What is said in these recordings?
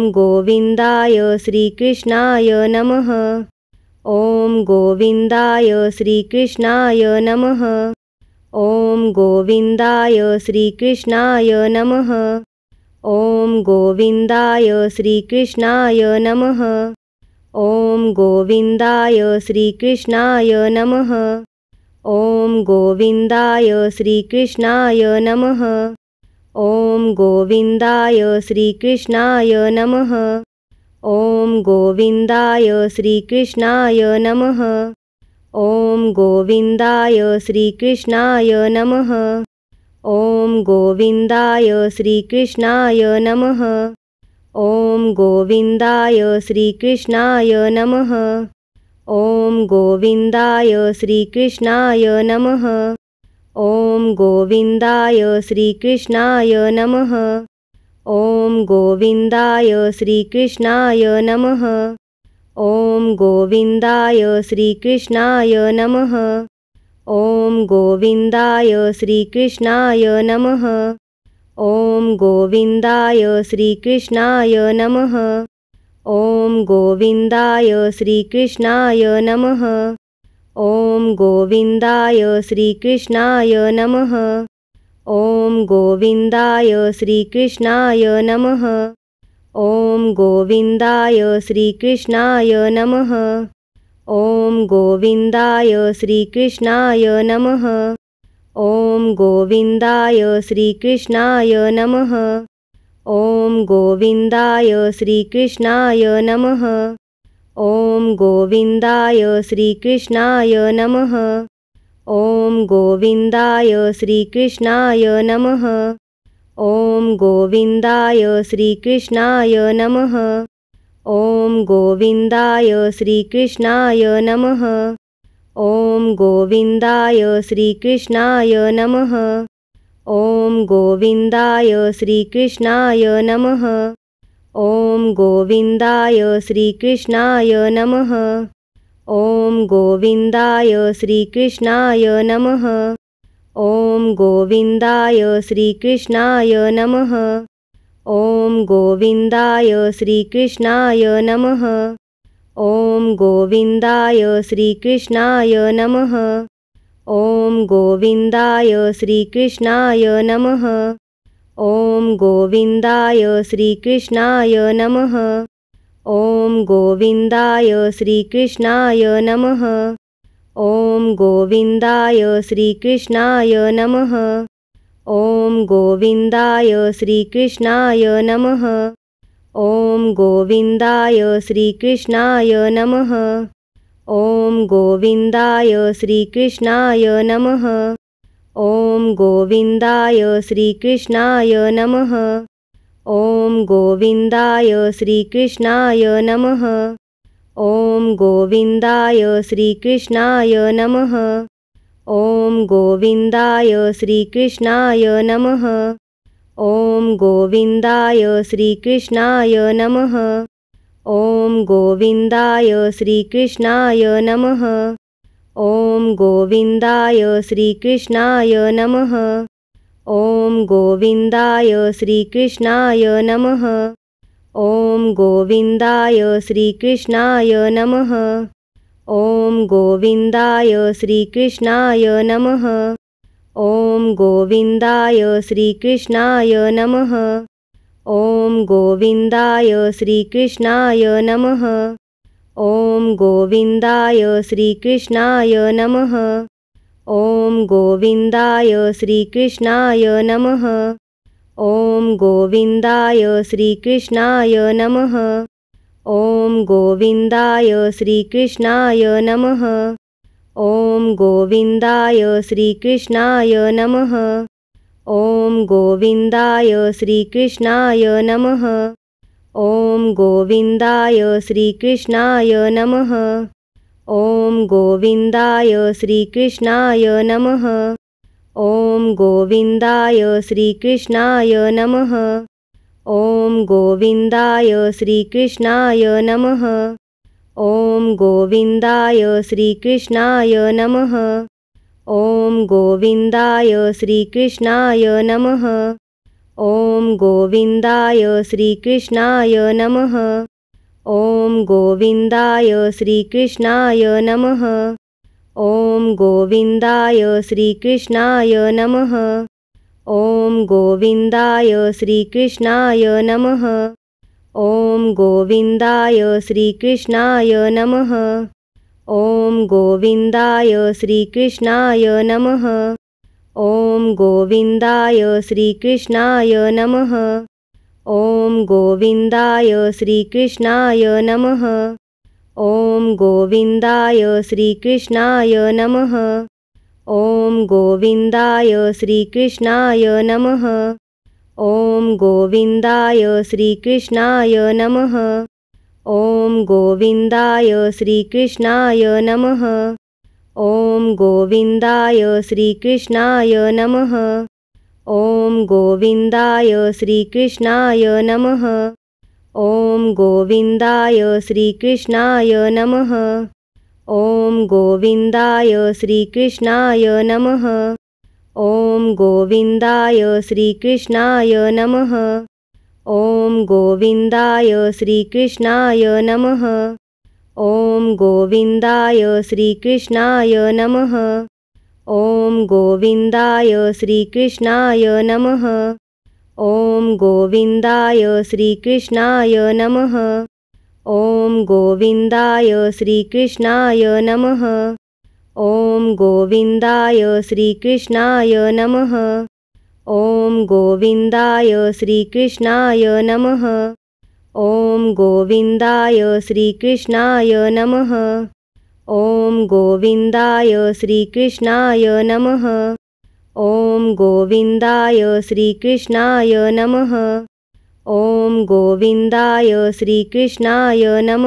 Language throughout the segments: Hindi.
ॐ गोविन्दाय श्रीकृष्णाय नम ॐ गोविन्दाय श्रीकृष्णाय नमः ॐ गोविन्दाय श्रीकृष्णाय नम ओं गोविन्दाय श्रीकृष्णाय नम ओं गोविन्दाय श्रीकृष्णाय नम ओं गोविंदय श्रीकृष्णाय नम ॐ गोविन्दाय श्रीकृष्णाय नमः ॐ गोविन्दाय श्रीकृष्णाय नम ॐ गोविन्दाय श्रीकृष्णाय नम ॐ गोविन्दाय श्रीकृष्णाय नम ॐ गोविंदय श्रीकृष्णाय नम ॐ गोविन्दाय श्रीकृष्णाय नम ॐ गोविन्दाय श्रीकृष्णाय नमः ॐ गोविन्दाय श्रीकृष्णाय नमः ॐ गोविन्दाय श्रीकृष्णाय नमः ॐ गोविन्दाय श्रीकृष्णाय नमः ॐ गोविन्दाय श्रीकृष्णाय नमः ॐ गोविन्दाय श्रीकृष्णाय नमः ॐ गोविन्दाय श्रीकृष्णाय नम ॐ गोविन्दाय श्रीकृष्णा नम ॐ गोविन्दाय श्रीकृष्णा नम ॐ गोविंदय श्रीकृष्णाय नम ॐ गोविन्दाय श्रीकृष्णा नम ॐ गोविन्दाय श्रीकृष्णाय नमः ॐ गोविन्दाय श्रीकृष्णाय नम ॐ गोविन्दाय श्रीकृष्णा नम ॐ गोविन्दाय श्रीकृष्णा नम ॐ गोविन्दाय श्रीकृष्णा नम ॐ गोविंदय श्रीकृष्णा नम ॐ गोविन्दाय श्रीकृष्णा नम ॐ गोविन्दाय श्रीकृष्णाय नम ॐ गोविन्दाय श्रीकृष्णा नम ॐ गोविन्दाय श्रीकृष्णा नम ॐ गोविन्दाय श्रीकृष्णाय नम ॐ गोविन्दाय श्रीकृष्णा नम ॐ गोविन्दाय श्रीकृष्णा नम ॐ गोविन्दाय श्रीकृष्णाय नम ॐ गोविन्दाय श्रीकृष्णाय नम ॐ गोविन्दाय श्रीकृष्णाय नम ॐ गोविन्दाय श्रीकृष्णाय नम ॐ गोविन्दाय श्रीकृष्णाय नम ॐ गोविंदय श्रीकृष्णाय नम ॐ गोविन्दाय श्रीकृष्णाय नमः ॐ गोविन्दाय श्रीकृष्णाय नमः ॐ गोविन्दाय श्रीकृष्णाय नमः ॐ गोविन्दाय श्रीकृष्णाय नमः ॐ गोविन्दाय श्रीकृष्णाय नमः ॐ गोविन्दाय श्रीकृष्णाय नमः ॐ गोविन्दाय श्रीकृष्णाय नम ॐ गोविन्दाय श्रीकृष्णा नम ॐ गोविंदय श्रीकृष्णाय नम ॐ गोविन्दाय श्रीकृष्णा नम ॐ गोविन्दाय श्रीकृष्णा नम ॐ गोविंदय श्रीकृष्णाय नम ॐ गोविन्दाय श्रीकृष्णाय नम ॐ गोविन्दाय श्रीकृष्णा नम ॐ गोविन्दाय श्रीकृष्णा नम ॐ गोविन्दाय श्रीकृष्णा नम ॐ गोविन्दाय श्रीकृष्णा नम ॐ गोविंदय श्रीकृष्णा नम ॐ गोविन्दाय श्रीकृष्णाय नमः ॐ गोविन्दाय श्रीकृष्णाय नमः ॐ गोविन्दाय श्रीकृष्णाय नमः ॐ गोविन्दाय श्रीकृष्णाय नमः ॐ गोविन्दाय श्रीकृष्णाय नमः ॐ गोविन्दाय श्रीकृष्णाय नमः ॐ गोविन्दाय श्रीकृष्णाय नमः ॐ गोविन्दाय श्रीकृष्णाय नम ॐ गोविन्दाय श्रीकृष्णाय नम ॐ गोविन्दाय श्रीकृष्णाय नम ॐ गोविन्दाय श्रीकृष्णाय नम ॐ गोविंदय श्रीकृष्णाय नम ॐ गोविन्दाय श्रीकृष्णाय नम ॐ गोविन्दाय श्रीकृष्णा नम ओं गोविन्दाय श्रीकृष्णा नम ओं गोविंदय श्रीकृष्णाय नम ओं गोविन्दाय श्रीकृष्णा नम ओं गोविन्दाय श्रीकृष्णाय नमः ॐ गोविन्दाय श्रीकृष्णाय नमः ॐ गोविन्दाय श्रीकृष्णाय नमः ॐ गोविन्दाय श्रीकृष्णाय नमः ॐ गोविन्दाय श्रीकृष्णाय नम ॐ गोविन्दाय श्रीकृष्णा नम ॐ गोविंदय श्रीकृष्णा नम ॐ गोविन्दाय श्रीकृष्णाय नम ॐ गोविन्दाय श्रीकृष्णा नम ॐ गोविन्दाय श्रीकृष्णा नम ॐ गोविन्दाय श्रीकृष्णा नम ॐ गोविंदय श्रीकृष्णा नम ॐ गोविंदय श्रीकृष्णा नम ॐ गोविन्दाय श्रीकृष्णाय नम ॐ गोविन्दाय श्रीकृष्णा नम ॐ गोविन्दाय श्रीकृष्णा नम ॐ गोविन्दाय श्रीकृष्णाय नम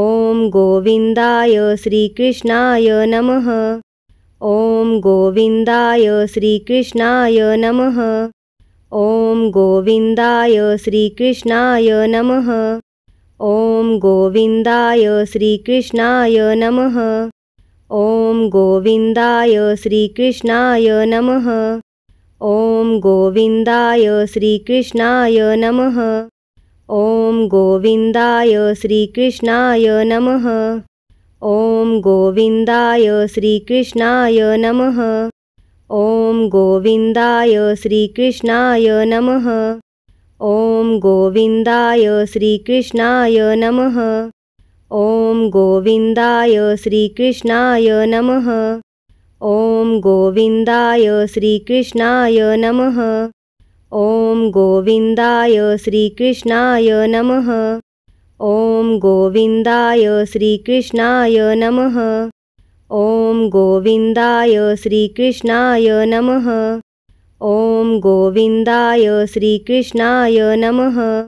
ॐ गोविन्दाय श्रीकृष्णा नम ॐ गोविन्दाय श्रीकृष्णा नम ॐ गोविन्दाय श्रीकृष्णाय नमः ॐ गोविन्दाय श्रीकृष्णाय नमः ॐ गोविन्दाय श्रीकृष्णाय नमः ॐ गोविन्दाय श्रीकृष्णाय नमः ॐ गोविन्दाय श्रीकृष्णाय नमः ॐ गोविन्दाय श्रीकृष्णाय नमः ॐ गोविन्दाय श्रीकृष्णाय नमः ॐ गोविन्दाय श्रीकृष्णाय नमः ॐ गोविन्दाय श्रीकृष्णाय नम ॐ गोविंदय श्रीकृष्णाय नम ॐ गोविन्दाय श्रीकृष्णा नम ॐ गोविन्दाय श्रीकृष्णाय नमः ॐ गोविन्दाय श्रीकृष्णाय नमः ॐ गोविन्दाय श्रीकृष्णाय नमः